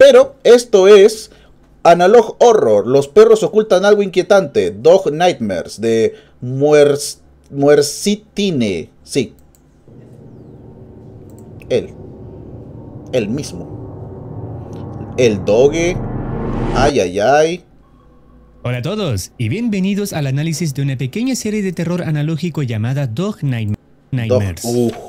Pero esto es Analog Horror, Los perros ocultan algo inquietante, Dog Nightmares, de Muersitine. Muercitine, sí. Él. el mismo. El doge. Ay, ay, ay. Hola a todos y bienvenidos al análisis de una pequeña serie de terror analógico llamada Dog Nightmares. Nightmares.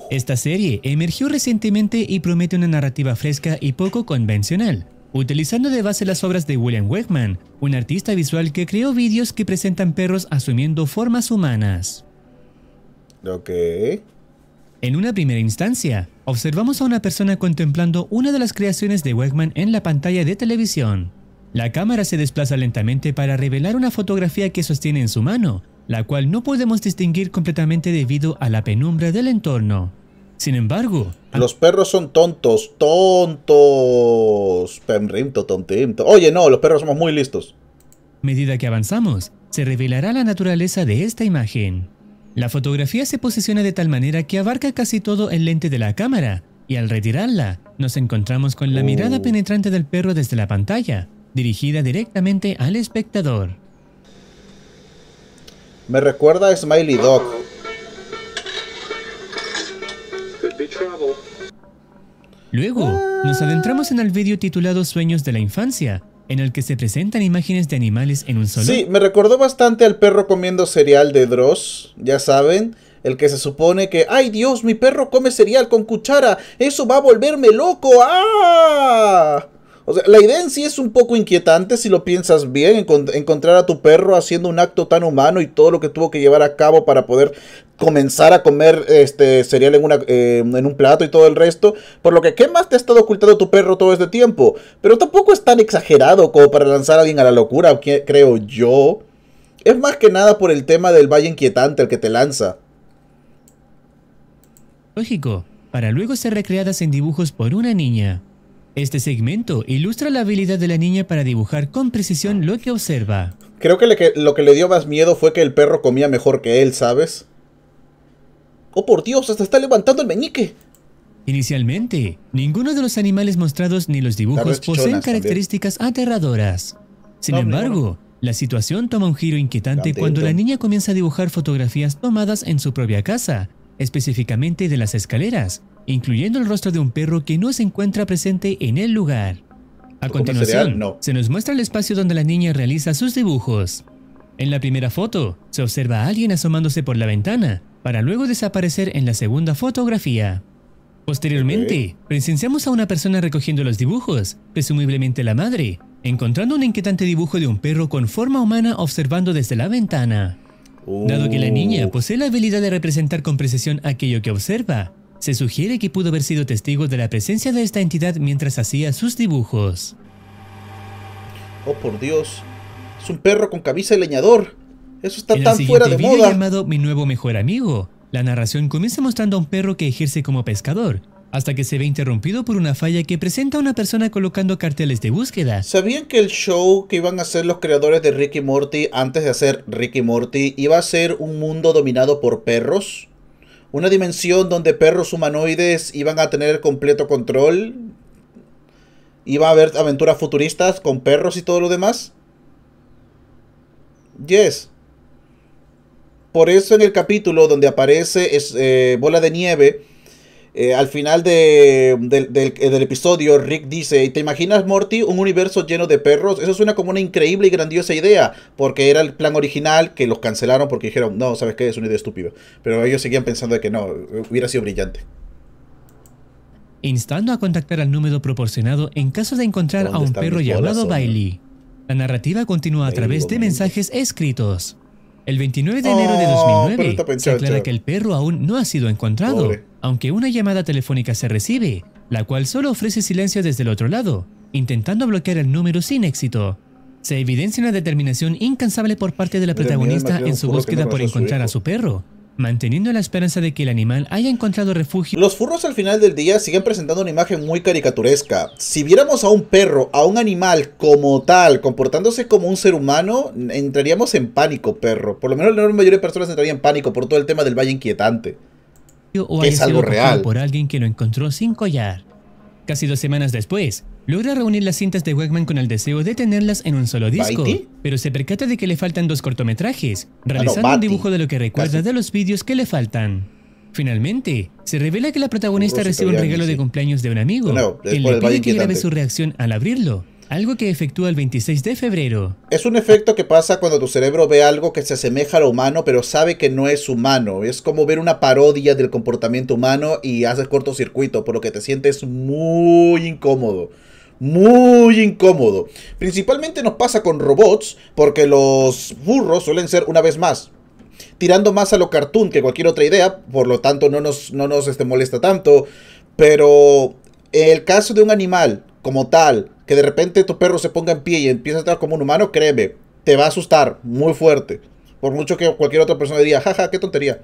Esta serie emergió recientemente y promete una narrativa fresca y poco convencional, utilizando de base las obras de William Wegman, un artista visual que creó vídeos que presentan perros asumiendo formas humanas. ¿Lo Ok. En una primera instancia, observamos a una persona contemplando una de las creaciones de Wegman en la pantalla de televisión. La cámara se desplaza lentamente para revelar una fotografía que sostiene en su mano, la cual no podemos distinguir completamente debido a la penumbra del entorno. Sin embargo... Los perros son tontos, tontos. Pemrimto, tontimto. Oye, no, los perros somos muy listos. Medida que avanzamos, se revelará la naturaleza de esta imagen. La fotografía se posiciona de tal manera que abarca casi todo el lente de la cámara, y al retirarla, nos encontramos con la mirada uh. penetrante del perro desde la pantalla, dirigida directamente al espectador. Me recuerda a Smiley Dog. Luego, nos adentramos en el vídeo titulado Sueños de la Infancia, en el que se presentan imágenes de animales en un solo. Sí, me recordó bastante al perro comiendo cereal de Dross, ya saben, el que se supone que, ay Dios, mi perro come cereal con cuchara, eso va a volverme loco, ¡ah! la idea en sí es un poco inquietante si lo piensas bien, encontrar a tu perro haciendo un acto tan humano y todo lo que tuvo que llevar a cabo para poder comenzar a comer este cereal en, eh, en un plato y todo el resto. Por lo que, ¿qué más te ha estado ocultando tu perro todo este tiempo? Pero tampoco es tan exagerado como para lanzar a alguien a la locura, creo yo. Es más que nada por el tema del valle inquietante el que te lanza. Lógico, para luego ser recreadas en dibujos por una niña. Este segmento ilustra la habilidad de la niña para dibujar con precisión lo que observa. Creo que, lo que le dio más miedo fue que el perro comía mejor que él, ¿sabes? ¡Oh, por Dios! ¡Hasta está levantando el meñique! Inicialmente, ninguno de los animales mostrados ni los dibujos poseen características aterradoras. Sin embargo, la situación toma un giro inquietante cuando la niña comienza a dibujar fotografías tomadas en su propia casa específicamente de las escaleras, incluyendo el rostro de un perro que no se encuentra presente en el lugar. A continuación, se nos muestra el espacio donde la niña realiza sus dibujos. En la primera foto, se observa a alguien asomándose por la ventana, para luego desaparecer en la segunda fotografía. Posteriormente, presenciamos a una persona recogiendo los dibujos, presumiblemente la madre, encontrando un inquietante dibujo de un perro con forma humana observando desde la ventana. Dado que la oh. niña posee la habilidad de representar con precisión aquello que observa, se sugiere que pudo haber sido testigo de la presencia de esta entidad mientras hacía sus dibujos. Oh, por Dios. Es un perro con cabeza de leñador. Eso está tan fuera de moda. llamado Mi nuevo mejor amigo, la narración comienza mostrando a un perro que ejerce como pescador hasta que se ve interrumpido por una falla que presenta una persona colocando carteles de búsqueda. ¿Sabían que el show que iban a hacer los creadores de Ricky Morty antes de hacer Ricky Morty iba a ser un mundo dominado por perros? Una dimensión donde perros humanoides iban a tener completo control. Iba a haber aventuras futuristas con perros y todo lo demás. Yes. Por eso en el capítulo donde aparece es, eh, Bola de Nieve eh, al final eh, del, episodio, Rick dice, ¿te imaginas Morty un universo lleno de perros? Eso suena como una increíble y grandiosa idea, porque era el plan original que los cancelaron porque dijeron, no, sabes qué, es una idea estúpida. Pero ellos seguían pensando que no, hubiera sido brillante. Instando a contactar al número proporcionado en caso de encontrar a un perro llamado Bailey. La narrativa continúa a través de mensajes escritos. El 29 de enero de 2009 se aclara que el perro aún no ha sido encontrado, aunque una llamada telefónica se recibe, la cual solo ofrece silencio desde el otro lado, intentando bloquear el número sin éxito. Se evidencia una determinación incansable por parte de la protagonista en su búsqueda por encontrar a su perro, manteniendo la esperanza de que el animal haya encontrado refugio. Los furros al final del día siguen presentando una imagen muy caricaturesca. Si viéramos a un perro, a un animal como tal, comportándose como un ser humano, entraríamos en pánico, perro. Por lo menos la mayoría de personas entrarían en pánico por todo el tema del valle inquietante. es algo real. Por alguien que lo encontró sin collar. Casi dos semanas después, Logra reunir las cintas de Wegman con el deseo de tenerlas en un solo disco, pero se percata de que le faltan dos cortometrajes, ah, realizando un dibujo de lo que recuerda de los vídeos que le faltan. Finalmente, se revela que la protagonista recibe un regalo de cumpleaños de un amigo, quien le pide que grabe su reacción al abrirlo, algo que efectúa el 26 de febrero. Es un efecto que pasa cuando tu cerebro ve algo que se asemeja a lo humano, pero sabe que no es humano. Es como ver una parodia del comportamiento humano y haces cortocircuito, por lo que te sientes muy incómodo muy incómodo. Principalmente nos pasa con robots, porque los burros suelen ser, una vez más, tirando más a lo cartoon que cualquier otra idea, por lo tanto no nos, no nos este, molesta tanto, pero el caso de un animal como tal, que de repente tu perro se ponga en pie y empieza a estar como un humano, créeme, te va a asustar muy fuerte. Por mucho que cualquier otra persona diga, jaja, qué tontería.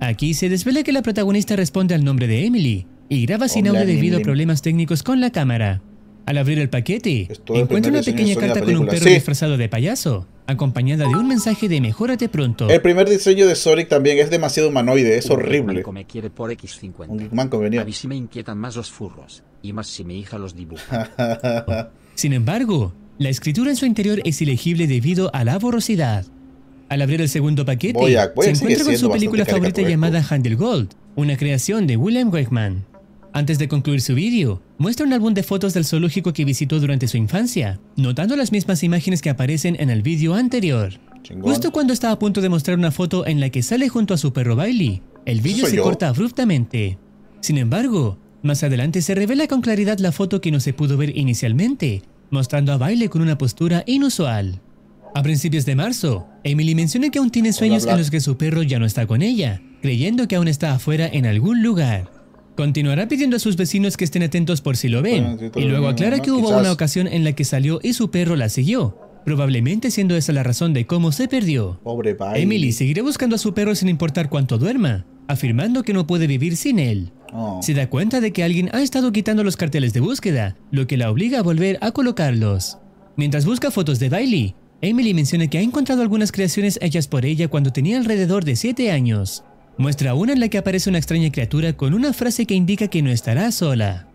Aquí se desvela que la protagonista responde al nombre de Emily y graba sin audio debido a problemas técnicos con la cámara. Al abrir el paquete, encuentra una pequeña carta con un perro disfrazado de payaso, acompañada de un mensaje de mejórate pronto. El primer diseño de Sonic también es demasiado humanoide, es horrible. Manco me quiere por X50. Un A mí sí me inquietan más los furros, y más si mi hija los dibuja. Sin embargo, la escritura en su interior es ilegible debido a la borrosidad. Al abrir el segundo paquete, se encuentra con su película favorita llamada ¿eh? Handel Gold, una creación de William Wegman. Antes de concluir su vídeo, muestra un álbum de fotos del zoológico que visitó durante su infancia, notando las mismas imágenes que aparecen en el vídeo anterior. Justo cuando está a punto de mostrar una foto en la que sale junto a su perro Bailey, el vídeo se corta abruptamente. Sin embargo, más adelante se revela con claridad la foto que no se pudo ver inicialmente, mostrando a Bailey con una postura inusual. A principios de marzo, Emily menciona que aún tiene sueños en los que su perro ya no está con ella, creyendo que aún está afuera en algún lugar. Continuará pidiendo a sus vecinos que estén atentos por si lo ven, y luego aclara que hubo una ocasión en la que salió y su perro la siguió, probablemente siendo esa la razón de cómo se perdió. Emily seguirá buscando a su perro sin importar cuánto duerma, afirmando que no puede vivir sin él. Oh. Se da cuenta de que alguien ha estado quitando los carteles de búsqueda, lo que la obliga a volver a colocarlos. Mientras busca fotos de Bailey, Emily menciona que ha encontrado algunas creaciones hechas por ella cuando tenía alrededor de 7 años. Muestra una en la que aparece una extraña criatura con una frase que indica que no estará sola.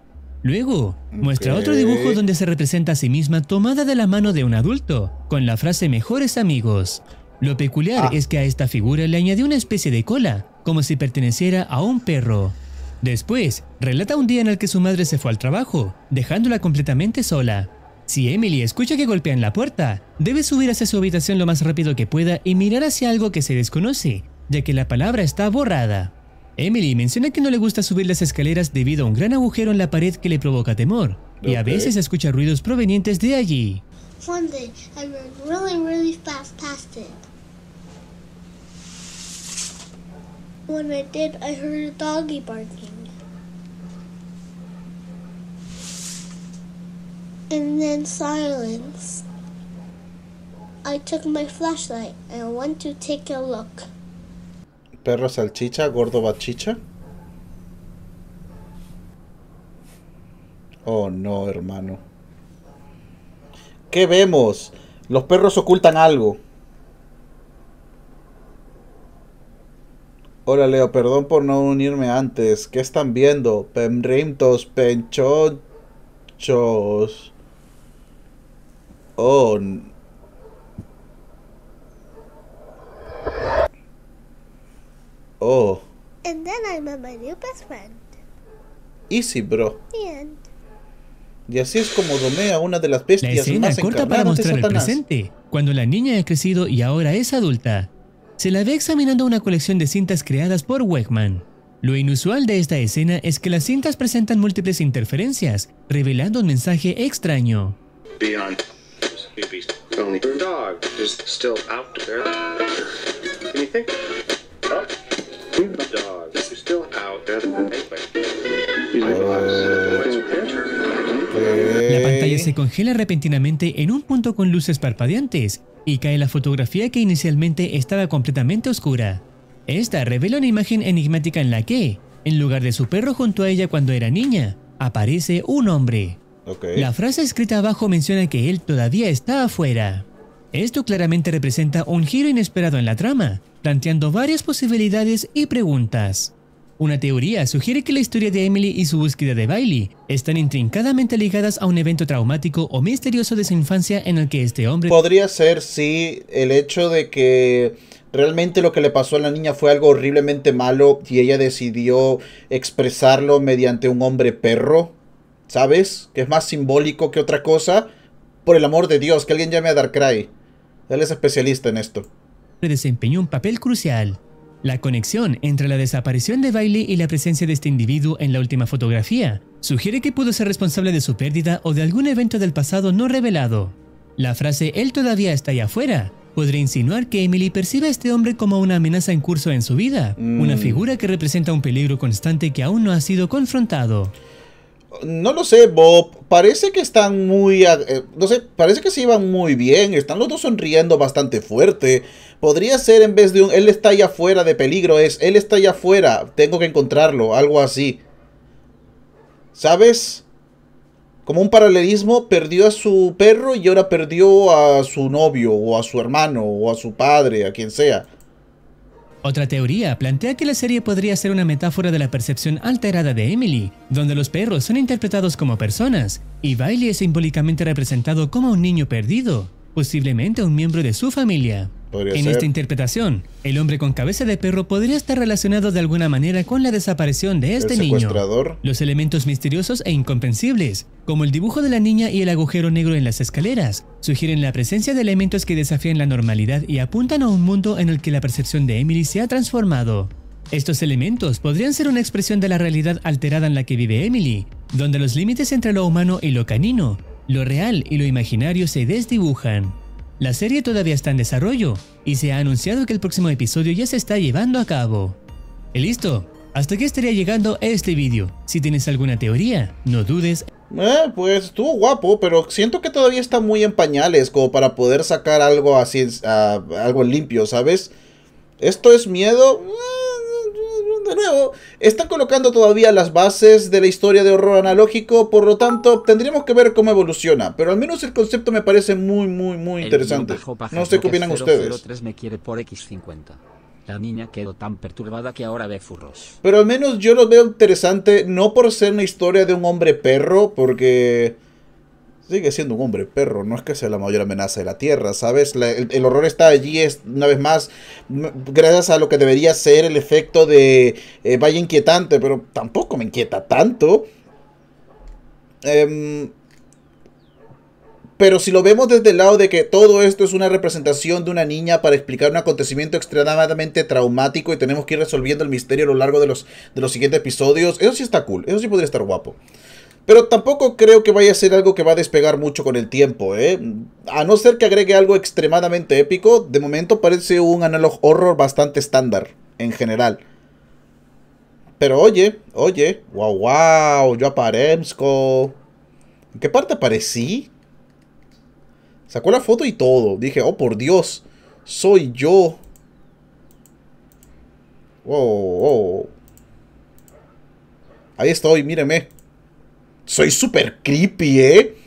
Luego, muestra otro dibujo donde se representa a sí misma tomada de la mano de un adulto, con la frase mejores amigos. Lo peculiar ah. es que a esta figura le añadió una especie de cola, como si perteneciera a un perro. Después, relata un día en el que su madre se fue al trabajo, dejándola completamente sola. Si Emily escucha que golpean la puerta, debe subir hacia su habitación lo más rápido que pueda y mirar hacia algo que se desconoce, ya que la palabra está borrada. Emily menciona que no le gusta subir las escaleras debido a un gran agujero en la pared que le provoca temor, y a veces escucha ruidos provenientes de allí. One day, I ran really, really fast past it. When I I heard a doggy barking. And then silence. I took my flashlight and went to take a look perro salchicha, gordo bachicha. Oh no, hermano. ¿Qué vemos? Los perros ocultan algo. Hola Leo, perdón por no unirme antes. ¿Qué están viendo? Pemrimtos, penchochos. Oh, Oh. And then I met my new best friend. Easy, bro. Y así es como a una de las bestias la escena corta para mostrar el presente, cuando la niña ha crecido y ahora es adulta. Se la ve examinando una colección de cintas creadas por Wegman. Lo inusual de esta escena es que las cintas presentan múltiples interferencias, revelando un mensaje extraño. La pantalla se congela repentinamente en un punto con luces parpadeantes y cae la fotografía que inicialmente estaba completamente oscura. Esta revela una imagen enigmática en la que, en lugar de su perro junto a ella cuando era niña, aparece un hombre. La frase escrita abajo menciona que él todavía está afuera. Esto claramente representa un giro inesperado en la trama, planteando varias posibilidades y preguntas. Una teoría sugiere que la historia de Emily y su búsqueda de Bailey están intrincadamente ligadas a un evento traumático o misterioso de su infancia en el que este hombre... Podría ser, sí, el hecho de que realmente lo que le pasó a la niña fue algo horriblemente malo y ella decidió expresarlo mediante un hombre perro, ¿sabes? Que es más simbólico que otra cosa. Por el amor de Dios, que alguien llame a Darkrai. Él es especialista en esto. Desempeñó un papel crucial. La conexión entre la desaparición de Bailey y la presencia de este individuo en la última fotografía sugiere que pudo ser responsable de su pérdida o de algún evento del pasado no revelado. La frase él todavía está allá afuera podría insinuar que Emily percibe a este hombre como una amenaza en curso en su vida, una mm. figura que representa un peligro constante que aún no ha sido confrontado no lo sé, Bob. Parece que están muy. Eh, no sé, parece que se iban muy bien. Están los dos sonriendo bastante fuerte. Podría ser en vez de un. Él está allá afuera de peligro, es. Él está allá afuera, tengo que encontrarlo, algo así. ¿Sabes? Como un paralelismo, perdió a su perro y ahora perdió a su novio, o a su hermano, o a su padre, a quien sea. Otra teoría plantea que la serie podría ser una metáfora de la percepción alterada de Emily, donde los perros son interpretados como personas y Bailey es simbólicamente representado como un niño perdido, posiblemente un miembro de su familia en esta interpretación, el hombre con cabeza de perro podría estar relacionado de alguna manera con la desaparición de este niño. Los elementos misteriosos e incomprensibles, como el dibujo de la niña y el agujero negro en las escaleras, sugieren la presencia de elementos que desafían la normalidad y apuntan a un mundo en el que la percepción de Emily se ha transformado. Estos elementos podrían ser una expresión de la realidad alterada en la que vive Emily, donde los límites entre lo humano y lo canino, lo real y lo imaginario se desdibujan. La serie todavía está en desarrollo y se ha anunciado que el próximo episodio ya se está llevando a cabo. ¿Y listo? Hasta aquí estaría llegando este vídeo. Si tienes alguna teoría, no dudes. Eh, pues estuvo guapo, pero siento que todavía está muy en pañales como para poder sacar algo así, ah, algo limpio, ¿sabes? Esto es miedo. Eh, de nuevo, está colocando todavía las bases de la historia de horror analógico, por lo tanto, tendríamos que ver cómo evoluciona, pero al menos el concepto me parece muy, muy, muy interesante. No sé qué opinan ustedes. Pero al menos yo lo veo interesante, no por ser una historia de un hombre perro, porque Sigue siendo un hombre perro, no es que sea la mayor amenaza de la Tierra, ¿sabes? el, horror está allí, es, una vez más, gracias a lo que debería ser el efecto de eh, vaya inquietante, pero tampoco me inquieta tanto. Em, pero si lo vemos desde el lado de que todo esto es una representación de una niña para explicar un acontecimiento extremadamente traumático y tenemos que ir resolviendo el misterio a lo largo de los, de los siguientes episodios, eso sí está cool, eso sí podría estar guapo. Pero tampoco creo que vaya a ser algo que va a despegar mucho con el tiempo, ¿eh? A no ser que agregue algo extremadamente épico, de momento parece un analog horror bastante estándar, en general. Pero oye, oye, wow, wow, yo aparezco. ¿En qué parte aparecí? Sacó la foto y todo. Dije, oh por Dios, soy yo. Wow, Ahí estoy, míreme soy súper creepy, ¿eh?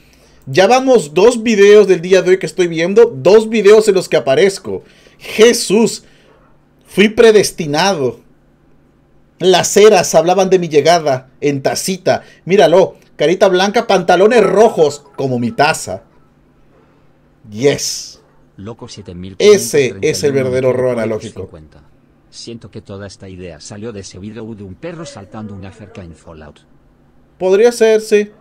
Ya vamos dos videos del día de hoy que estoy viendo, dos videos en los que aparezco. Jesús, fui predestinado. Las eras hablaban de mi llegada en tacita. Míralo, carita blanca, pantalones rojos, como mi taza. Yes. Loco Ese es el verdadero horror analógico. Siento que toda esta idea salió de ese video de un perro saltando una cerca en Fallout. Podría ser, sí.